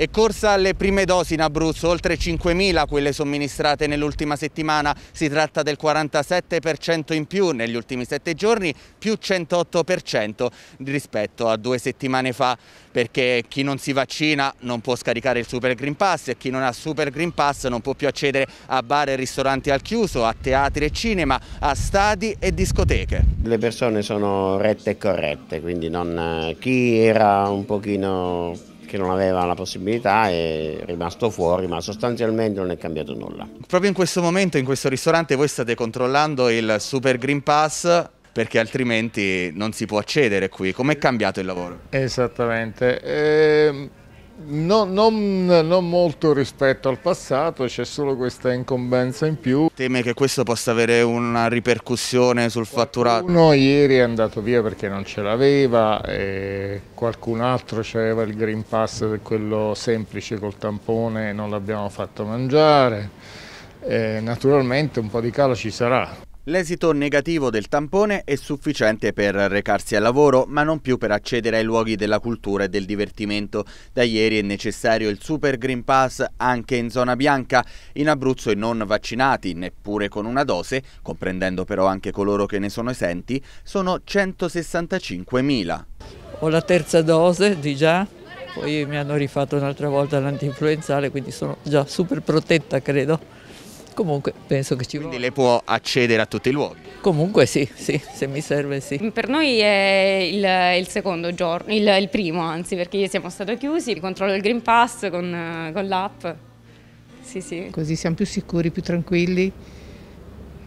E corsa alle prime dosi in Abruzzo, oltre 5.000 quelle somministrate nell'ultima settimana, si tratta del 47% in più negli ultimi 7 giorni, più 108% rispetto a due settimane fa, perché chi non si vaccina non può scaricare il Super Green Pass e chi non ha Super Green Pass non può più accedere a bar e ristoranti al chiuso, a teatri e cinema, a stadi e discoteche. Le persone sono rette e corrette, quindi non... Eh, chi era un pochino che non aveva la possibilità è rimasto fuori, ma sostanzialmente non è cambiato nulla. Proprio in questo momento, in questo ristorante, voi state controllando il Super Green Pass perché altrimenti non si può accedere qui. Com'è cambiato il lavoro? Esattamente. Ehm No, non, non, molto rispetto al passato, c'è solo questa incombenza in più. Teme che questo possa avere una ripercussione sul fatturato? Uno ieri è andato via perché non ce l'aveva, qualcun altro aveva il Green Pass, quello semplice col tampone, non l'abbiamo fatto mangiare. naturalmente un po' di calo ci sarà. L'esito negativo del tampone è sufficiente per recarsi al lavoro, ma non più per accedere ai luoghi della cultura e del divertimento. Da ieri è necessario il Super Green Pass anche in zona bianca. In Abruzzo i non vaccinati, neppure con una dose, comprendendo però anche coloro che ne sono esenti, sono 165.000. Ho la terza dose di già, poi mi hanno rifatto un'altra volta l'antinfluenzale, quindi sono già super protetta, credo. Comunque penso che ci vuole. Quindi vuole. lei può accedere a tutti i luoghi? Comunque sì, sì, se mi serve sì. Per noi è il, il secondo giorno, il, il, primo anzi, perché siamo stati chiusi, controllo il Green Pass con, con l'app. Sì, sì. Così siamo più sicuri, più tranquilli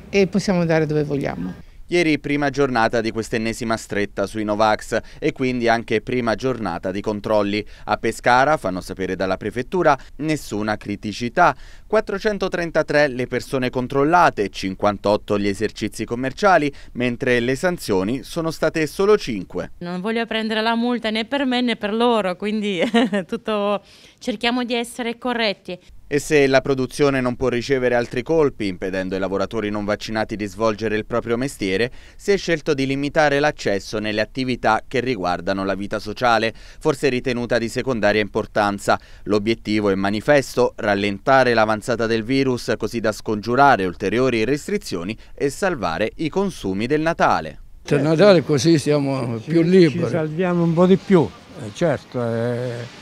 e possiamo andare dove vogliamo. Ieri prima giornata di quest'ennesima stretta sui Novax e quindi anche prima giornata di controlli. A Pescara, fanno sapere dalla prefettura, nessuna criticità. 433 le persone controllate, 58 gli esercizi commerciali, mentre le sanzioni sono state solo 5. Non voglio prendere la multa né per me né per loro, quindi tutto cerchiamo di essere corretti. E se la produzione non può ricevere altri colpi, impedendo ai lavoratori non vaccinati di svolgere il proprio mestiere, si è scelto di limitare l'accesso nelle attività che riguardano la vita sociale, forse ritenuta di secondaria importanza. L'obiettivo è manifesto, rallentare l'avanzata del virus così da scongiurare ulteriori restrizioni e salvare i consumi del Natale. Per Natale così siamo più liberi. Ci salviamo un po' di più, eh, certo. È eh,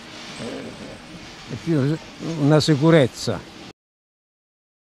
una sicurezza.